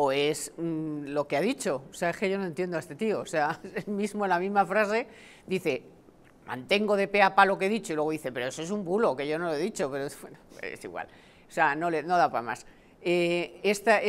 o es mm, lo que ha dicho. O sea, es que yo no entiendo a este tío. O sea, mismo la misma frase dice, mantengo de pe a lo que he dicho, y luego dice, pero eso es un bulo, que yo no lo he dicho, pero es, igual. O sea, no, le, no da para más. Eh, este,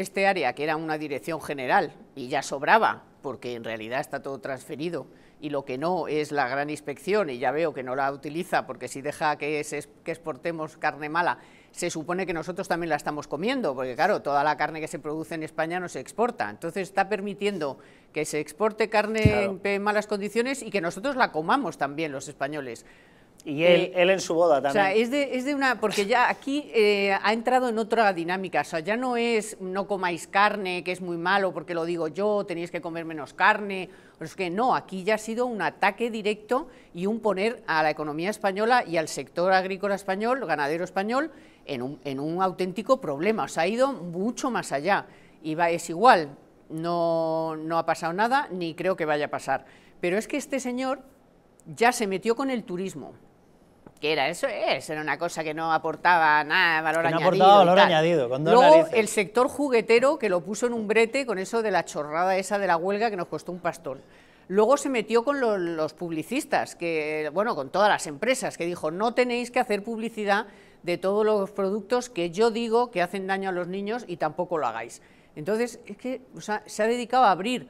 este área, que era una dirección general, y ya sobraba, porque en realidad está todo transferido, y lo que no es la gran inspección, y ya veo que no la utiliza porque si deja que, es, exportemos carne mala, se supone que nosotros también la estamos comiendo, porque claro, toda la carne que se produce en España no se exporta. Entonces está permitiendo que se exporte carne en malas condiciones y que nosotros la comamos también los españoles. Y él, eh, él en su boda también. O sea, es de, es de una... Porque ya aquí eh, ha entrado en otra dinámica. O sea, ya no es no comáis carne, que es muy malo porque lo digo yo, tenéis que comer menos carne. Pero es que no, aquí ya ha sido un ataque directo y un poner a la economía española y al sector agrícola español, ganadero español, en un, en un auténtico problema. O sea, ha ido mucho más allá. Y va, es igual, no, no ha pasado nada, ni creo que vaya a pasar. Pero es que este señor ya se metió con el turismo que era eso era una cosa que no aportaba nada valor no aportaba valor añadido, Luego, el sector juguetero que lo puso en un brete con eso de la chorrada esa de la huelga que nos costó un pastón. Luego se metió con los, publicistas, que bueno, con todas las empresas, que dijo, no tenéis que hacer publicidad de todos los productos que yo digo que hacen daño a los niños y tampoco lo hagáis. Entonces, es que se ha dedicado a abrir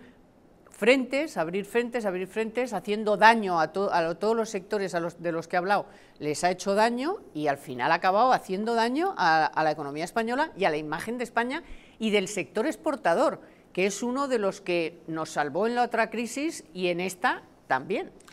frentes, abrir frentes, abrir frentes, haciendo daño a, todos los sectores a los de los que he hablado, les ha hecho daño y al final ha acabado haciendo daño a la economía española y a la imagen de España y del sector exportador, que es uno de los que nos salvó en la otra crisis y en esta también.